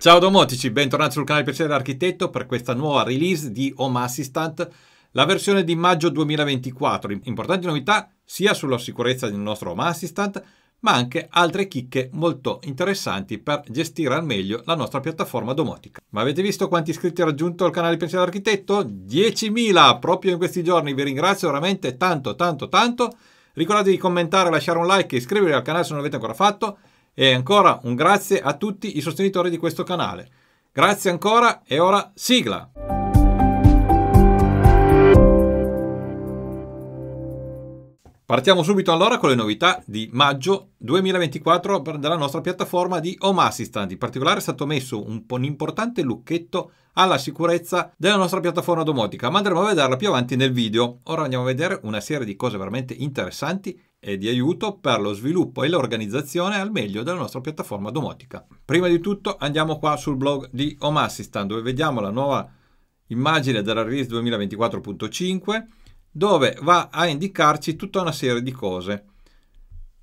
Ciao domotici, bentornati sul canale Piacere Architetto per questa nuova release di Home Assistant, la versione di maggio 2024. Importanti novità sia sulla sicurezza del nostro Home Assistant, ma anche altre chicche molto interessanti per gestire al meglio la nostra piattaforma domotica. Ma avete visto quanti iscritti ha raggiunto il canale Piacere Architetto? 10.000! Proprio in questi giorni vi ringrazio veramente tanto tanto tanto. Ricordatevi di commentare, lasciare un like e iscrivervi al canale se non l'avete ancora fatto. E ancora un grazie a tutti i sostenitori di questo canale. Grazie ancora e ora sigla! Partiamo subito allora con le novità di maggio 2024 dalla nostra piattaforma di Home Assistant. In particolare è stato messo un, un importante lucchetto alla sicurezza della nostra piattaforma domotica, ma andremo a vederla più avanti nel video. Ora andiamo a vedere una serie di cose veramente interessanti e di aiuto per lo sviluppo e l'organizzazione al meglio della nostra piattaforma domotica. Prima di tutto andiamo qua sul blog di Home Assistant dove vediamo la nuova immagine della release 2024.5 dove va a indicarci tutta una serie di cose.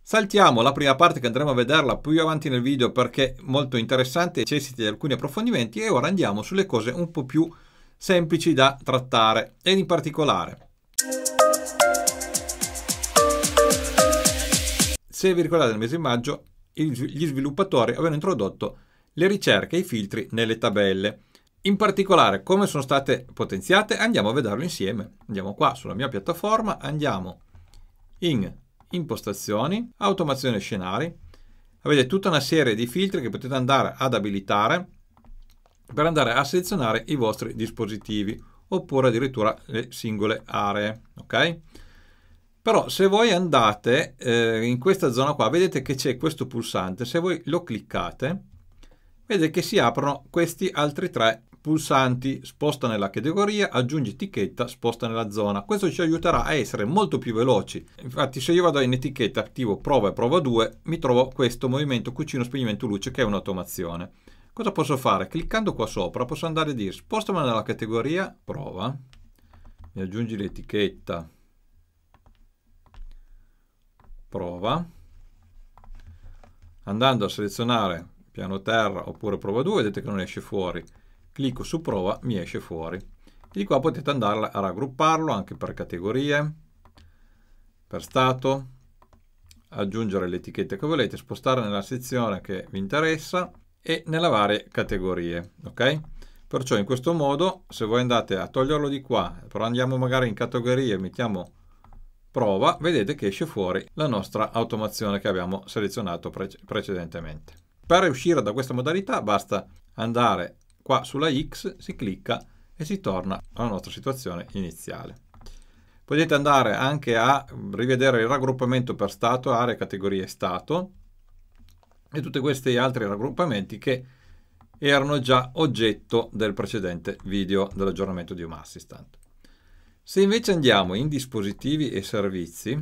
Saltiamo la prima parte che andremo a vederla più avanti nel video perché è molto interessante e necessita di alcuni approfondimenti e ora andiamo sulle cose un po' più semplici da trattare ed in particolare Se vi ricordate nel mese di maggio, gli sviluppatori avevano introdotto le ricerche e i filtri nelle tabelle. In particolare, come sono state potenziate, andiamo a vederlo insieme. Andiamo qua sulla mia piattaforma, andiamo in impostazioni, automazione scenari. Avete tutta una serie di filtri che potete andare ad abilitare per andare a selezionare i vostri dispositivi oppure addirittura le singole aree. Ok? Però se voi andate eh, in questa zona qua, vedete che c'è questo pulsante, se voi lo cliccate, vedete che si aprono questi altri tre pulsanti, sposta nella categoria, aggiungi etichetta, sposta nella zona. Questo ci aiuterà a essere molto più veloci. Infatti se io vado in etichetta, attivo prova e prova 2, mi trovo questo movimento cucino spegnimento luce che è un'automazione. Cosa posso fare? Cliccando qua sopra posso andare a dire spostami nella categoria prova, mi aggiungi l'etichetta, prova, andando a selezionare piano terra oppure prova 2, vedete che non esce fuori, clicco su prova, mi esce fuori. di qua potete andare a raggrupparlo anche per categorie, per stato, aggiungere le etichette che volete, spostare nella sezione che vi interessa e nelle varie categorie, ok? Perciò in questo modo, se voi andate a toglierlo di qua, però andiamo magari in categorie, mettiamo prova, vedete che esce fuori la nostra automazione che abbiamo selezionato pre precedentemente. Per uscire da questa modalità basta andare qua sulla X, si clicca e si torna alla nostra situazione iniziale. Potete andare anche a rivedere il raggruppamento per stato, area, categorie stato e tutti questi altri raggruppamenti che erano già oggetto del precedente video dell'aggiornamento di Home Assistant. Se invece andiamo in dispositivi e servizi,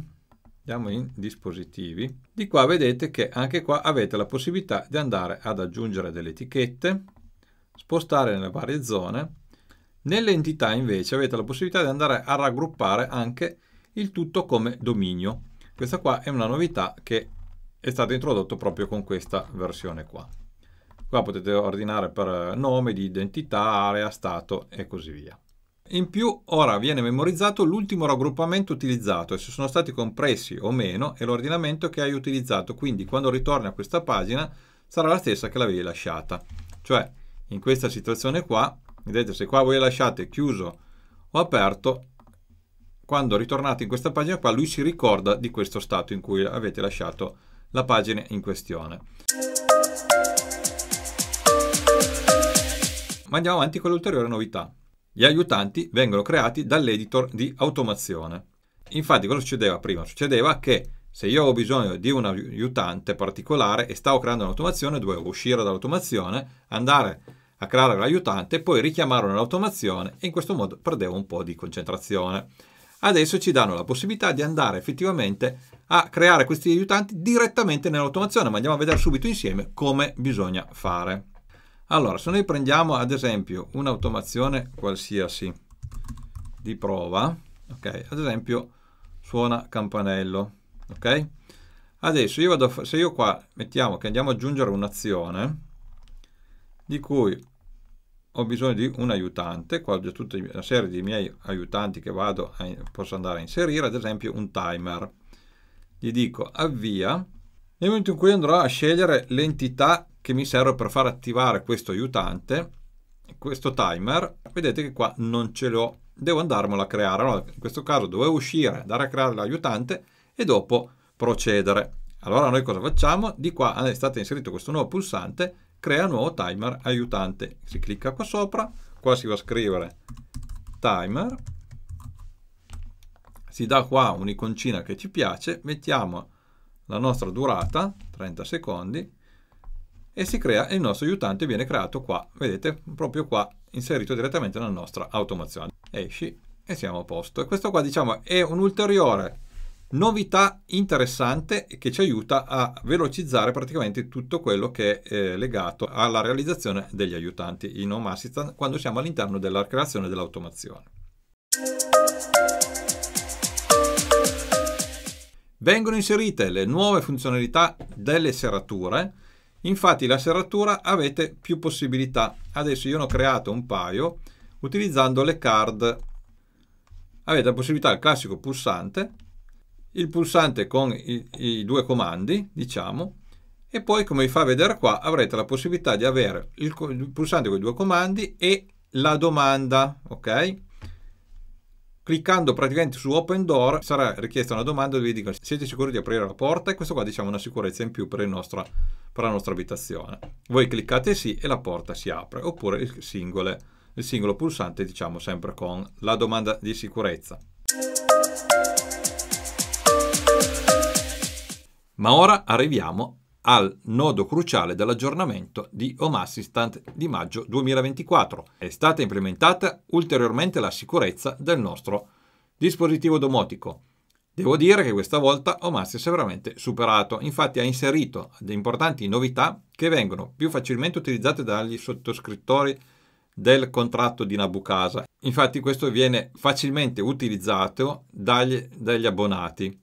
andiamo in dispositivi, di qua vedete che anche qua avete la possibilità di andare ad aggiungere delle etichette, spostare nelle varie zone. Nelle entità invece avete la possibilità di andare a raggruppare anche il tutto come dominio. Questa qua è una novità che è stata introdotta proprio con questa versione qua. Qua potete ordinare per nome di identità, area, stato e così via. In più ora viene memorizzato l'ultimo raggruppamento utilizzato e se sono stati compressi o meno e l'ordinamento che hai utilizzato, quindi quando ritorni a questa pagina sarà la stessa che l'avevi lasciata. Cioè in questa situazione qua, vedete se qua voi lasciate chiuso o aperto, quando ritornate in questa pagina qua lui si ricorda di questo stato in cui avete lasciato la pagina in questione. Ma andiamo avanti con le ulteriori novità. Gli aiutanti vengono creati dall'editor di automazione. Infatti cosa succedeva prima? Succedeva che se io ho bisogno di un aiutante particolare e stavo creando un'automazione, dovevo uscire dall'automazione, andare a creare l'aiutante, poi richiamarlo nell'automazione e in questo modo perdevo un po' di concentrazione. Adesso ci danno la possibilità di andare effettivamente a creare questi aiutanti direttamente nell'automazione, ma andiamo a vedere subito insieme come bisogna fare. Allora, se noi prendiamo ad esempio un'automazione qualsiasi di prova, ok? Ad esempio suona campanello, ok? Adesso io vado, se io qua mettiamo che andiamo ad aggiungere un'azione di cui ho bisogno di un aiutante, qua ho già tutta una serie di miei aiutanti che vado a, posso andare a inserire, ad esempio un timer. Gli dico avvia, nel momento in cui andrò a scegliere l'entità che mi serve per far attivare questo aiutante, questo timer. Vedete che qua non ce l'ho, devo andarmelo a creare. Allora, in questo caso dovevo uscire, andare a creare l'aiutante e dopo procedere. Allora noi cosa facciamo? Di qua ah, è stato inserito questo nuovo pulsante, crea nuovo timer aiutante. Si clicca qua sopra, qua si va a scrivere timer, si dà qua un'iconcina che ci piace, mettiamo la nostra durata, 30 secondi, e si crea il nostro aiutante viene creato qua, vedete, proprio qua, inserito direttamente nella nostra automazione. Esci e siamo a posto. E questo qua diciamo è un'ulteriore novità interessante che ci aiuta a velocizzare praticamente tutto quello che è eh, legato alla realizzazione degli aiutanti in Home Assistant quando siamo all'interno della creazione dell'automazione. Vengono inserite le nuove funzionalità delle serature Infatti la serratura avete più possibilità. Adesso io ne ho creato un paio utilizzando le card. Avete la possibilità il classico pulsante, il pulsante con i, i due comandi, diciamo, e poi come vi fa vedere qua avrete la possibilità di avere il, il pulsante con i due comandi e la domanda, ok? cliccando praticamente su open door sarà richiesta una domanda dove vi dica siete sicuri di aprire la porta e questo qua diciamo è una sicurezza in più per, nostra, per, la nostra abitazione voi cliccate sì e la porta si apre oppure il, singole, il singolo pulsante diciamo sempre con la domanda di sicurezza ma ora arriviamo al nodo cruciale dell'aggiornamento di Home Assistant di maggio 2024. È stata implementata ulteriormente la sicurezza del nostro dispositivo domotico. Devo dire che questa volta Home Assist è veramente superato, infatti ha inserito importanti novità che vengono più facilmente utilizzate dagli sottoscrittori del contratto di Nabucasa. Infatti questo viene facilmente utilizzato dagli, dagli abbonati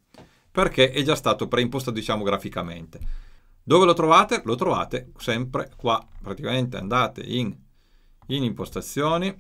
perché è già stato preimpostato diciamo graficamente. Dove lo trovate? Lo trovate sempre qua. Praticamente andate in, in impostazioni,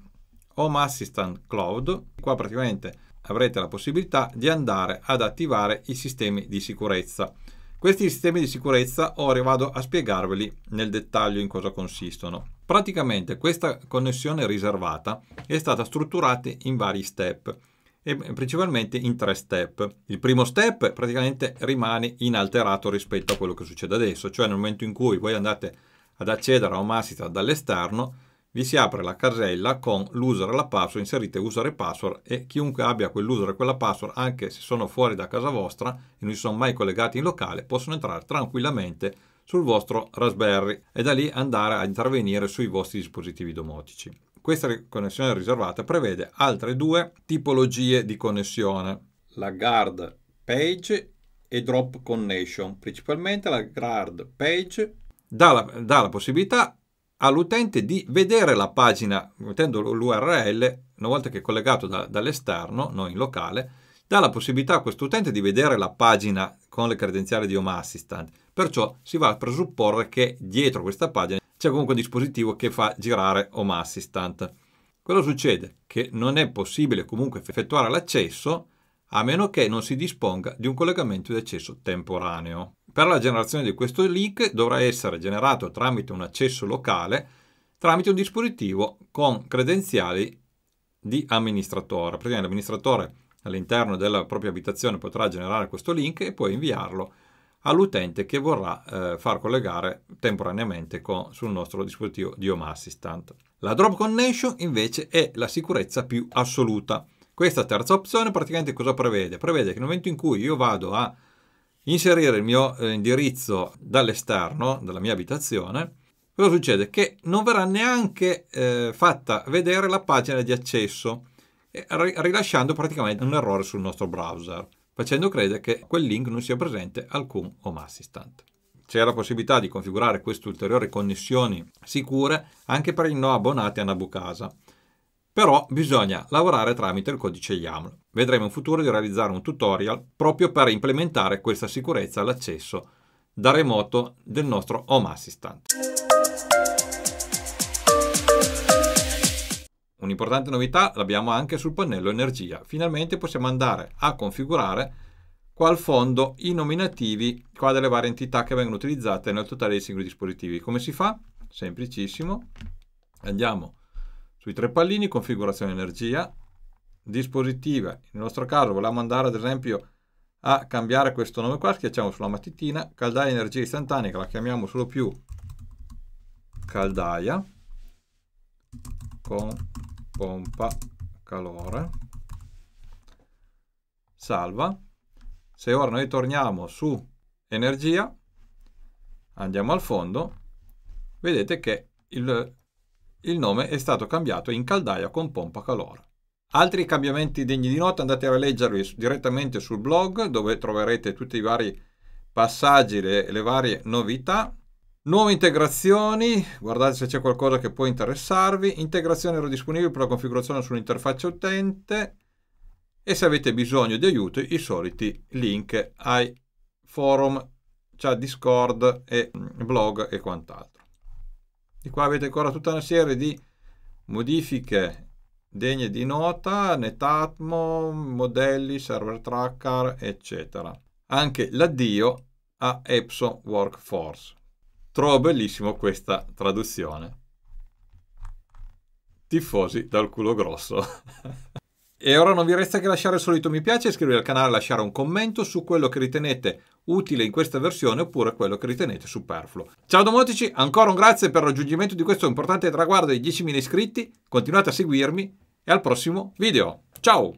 Home Assistant Cloud. Qua praticamente avrete la possibilità di andare ad attivare i sistemi di sicurezza. Questi sistemi di sicurezza ora vado a spiegarveli nel dettaglio in cosa consistono. Praticamente questa connessione riservata è stata strutturata in vari step e eh, principalmente in tre step. Il primo step praticamente rimane inalterato rispetto a quello che succede adesso, cioè nel momento in cui voi andate ad accedere a Omasita dall'esterno, vi si apre la casella con l'user e la password, inserite user e password e chiunque abbia quell'user e quella password, anche se sono fuori da casa vostra e non si sono mai collegati in locale, possono entrare tranquillamente sul vostro Raspberry e da lì andare a intervenire sui vostri dispositivi domotici. Questa connessione riservata prevede altre due tipologie di connessione, la guard page e drop connection. Principalmente la guard page dà la, dà la possibilità all'utente di vedere la pagina, mettendo l'URL, una volta che è collegato da, dall'esterno, non in locale, dà la possibilità a questo utente di vedere la pagina con le credenziali di Home Assistant. Perciò si va a presupporre che dietro questa pagina c'è comunque un dispositivo che fa girare Home Assistant. Cosa succede? Che non è possibile comunque effettuare l'accesso a meno che non si disponga di un collegamento di accesso temporaneo. Per la generazione di questo link dovrà essere generato tramite un accesso locale tramite un dispositivo con credenziali di amministratore. Praticamente l'amministratore all'interno della propria abitazione potrà generare questo link e poi inviarlo all'utente che vorrà eh, far collegare temporaneamente con, sul nostro dispositivo di Home Assistant. La drop connection invece è la sicurezza più assoluta. Questa terza opzione praticamente cosa prevede? Prevede che nel momento in cui io vado a inserire il mio eh, indirizzo dall'esterno, della mia abitazione, cosa succede? Che non verrà neanche eh, fatta vedere la pagina di accesso, eh, rilasciando praticamente un errore sul nostro browser facendo credere che quel link non sia presente alcun home assistant. C'è la possibilità di configurare queste ulteriori connessioni sicure anche per i non abbonati a Nabucasa. Però bisogna lavorare tramite il codice YAML. Vedremo in futuro di realizzare un tutorial proprio per implementare questa sicurezza all'accesso da remoto del nostro Home Assistant. Un'importante novità l'abbiamo anche sul pannello energia. Finalmente possiamo andare a configurare qua al fondo i nominativi qua delle varie entità che vengono utilizzate nel totale dei singoli dispositivi. Come si fa? Semplicissimo. Andiamo sui tre pallini, configurazione energia, dispositive. Nel nostro caso volevamo andare ad esempio a cambiare questo nome qua, schiacciamo sulla matitina, caldaia energia istantanea, la chiamiamo solo più caldaia con pompa calore salva se ora noi torniamo su energia andiamo al fondo vedete che il, il nome è stato cambiato in caldaia con pompa calore altri cambiamenti degni di nota andate a leggerli direttamente sul blog dove troverete tutti i vari passaggi le, le varie novità Nuove integrazioni, guardate se c'è qualcosa che può interessarvi. Integrazioni ero disponibili per la configurazione sull'interfaccia utente e se avete bisogno di aiuto i soliti link ai forum, chat cioè Discord e mm, blog e quant'altro. Di qua avete ancora tutta una serie di modifiche degne di nota, Netatmo, modelli, server tracker, eccetera. Anche l'addio a Epson Workforce. Trovo bellissimo questa traduzione. Tifosi dal culo grosso. e ora non vi resta che lasciare il solito mi piace, iscrivervi al canale e lasciare un commento su quello che ritenete utile in questa versione oppure quello che ritenete superfluo. Ciao domotici, ancora un grazie per il raggiungimento di questo importante traguardo di 10.000 iscritti, continuate a seguirmi e al prossimo video. Ciao!